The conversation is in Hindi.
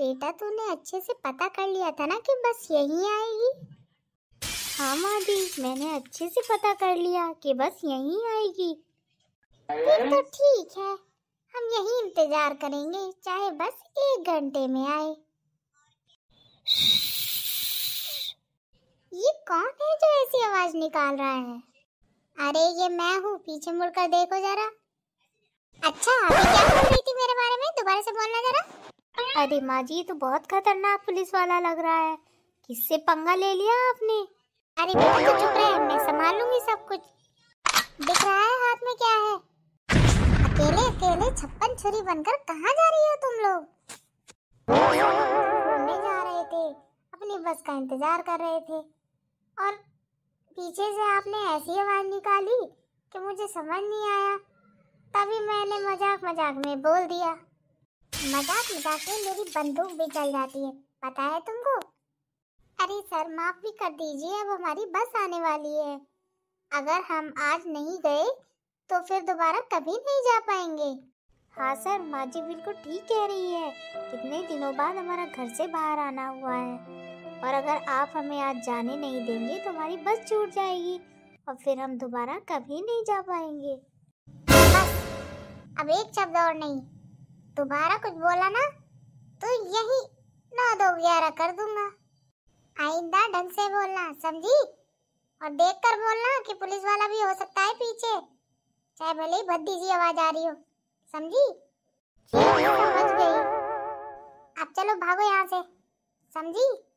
बेटा तूने अच्छे से पता कर लिया था ना कि बस यहीं आएगी हाँ जी मैंने अच्छे से पता कर लिया कि बस यहीं आएगी फिर तो ठीक है हम यही इंतजार करेंगे चाहे बस एक घंटे में आए ये कौन है जो ऐसी आवाज निकाल रहा है अरे ये मैं हूँ पीछे मुड़कर देखो जरा अच्छा अभी क्या बोल रही थी मेरे बारे में दोबारा से बोलना जरा अरे माँ जी तो बहुत खतरनाक पुलिस वाला लग रहा है किससे पंगा ले लिया आपने अरे तो चुप रहे मैं संभाल लूंगी सब कुछ दिख रहा है हाथ में क्या है अकेले अकेले छप्पन छुरी बनकर कहाँ जा रही हो तुम लोग जा रहे थे अपनी बस का इंतजार कर रहे थे और पीछे से आपने ऐसी आवाज निकाली कि मुझे समझ नहीं आया तभी मैंने मजाक मजाक में बोल दिया मजाक मजाक में मेरी बंदूक भी चल जाती है पता है तुमको अरे सर माफ भी कर दीजिए अब हमारी बस आने वाली है अगर हम आज नहीं गए तो फिर दोबारा कभी नहीं जा पाएंगे हाँ सर माँ जी बिल्कुल ठीक कह रही है कितने दिनों बाद हमारा घर से बाहर आना हुआ है और अगर आप हमें आज जाने नहीं देंगे तो हमारी बस छूट जाएगी और फिर हम दोबारा कभी नहीं जा पाएंगे बस अब एक शब्द और नहीं दोबारा कुछ बोला ना तो यही नौ दो ग्यारह कर दूंगा आइंदा ढंग से बोलना समझी और देख कर बोलना कि पुलिस वाला भी हो सकता है पीछे चाहे भले ही भद्दी सी आवाज आ रही हो समझी समझ गई अब चलो भागो यहाँ से समझी